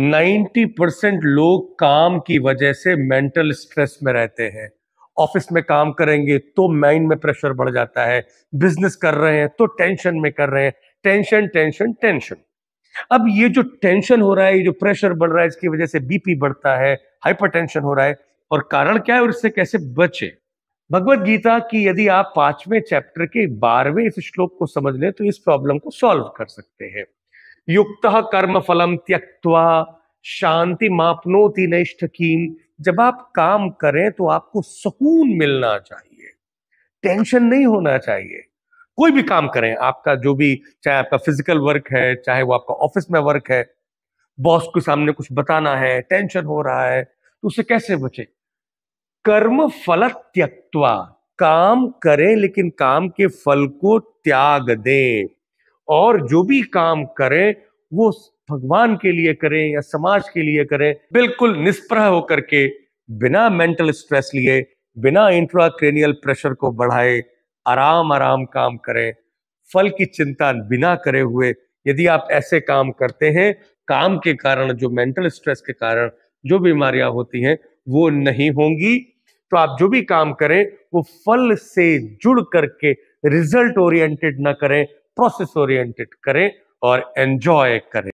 90 percent लोग काम की वजह से मेंटल स्ट्रेस में रहते हैं ऑफिस में काम करेंगे तो माइंड में प्रेशर बढ़ जाता है बिजनेस कर रहे हैं तो टेंशन में कर रहे हैं टेंशन टेंशन टेंशन अब ये जो टेंशन हो रहा है ये जो प्रेशर बढ़ रहा है इसकी वजह से बीपी बढ़ता है हाइपरटेंशन हो रहा है और कारण क्या है और इससे कैसे बचे भगवत गीता की यदि आप पांचवें चैप्टर के बारहवें इस श्लोक को समझ लें तो इस प्रॉब्लम को सॉल्व कर सकते हैं युक्त कर्म फलम त्यक्वा शांति मापनोती नष्ट कीम जब आप काम करें तो आपको सुकून मिलना चाहिए टेंशन नहीं होना चाहिए कोई भी काम करें आपका जो भी चाहे आपका फिजिकल वर्क है चाहे वो आपका ऑफिस में वर्क है बॉस के सामने कुछ बताना है टेंशन हो रहा है तो उससे कैसे बचे कर्म फल त्यक्वा काम करें लेकिन काम के फल को त्याग दें और जो भी काम करें वो भगवान के लिए करें या समाज के लिए करें बिल्कुल निष्प्रह होकर के बिना मेंटल स्ट्रेस लिए बिना इंट्राक्रेनियल प्रेशर को बढ़ाए आराम आराम काम करें फल की चिंता बिना करे हुए यदि आप ऐसे काम करते हैं काम के कारण जो मेंटल स्ट्रेस के कारण जो बीमारियां होती हैं वो नहीं होंगी तो आप जो भी काम करें वो फल से जुड़ करके रिजल्ट ओरिएंटेड ना करें प्रोसेस ओरिएंटेड करें और एन्जॉय करें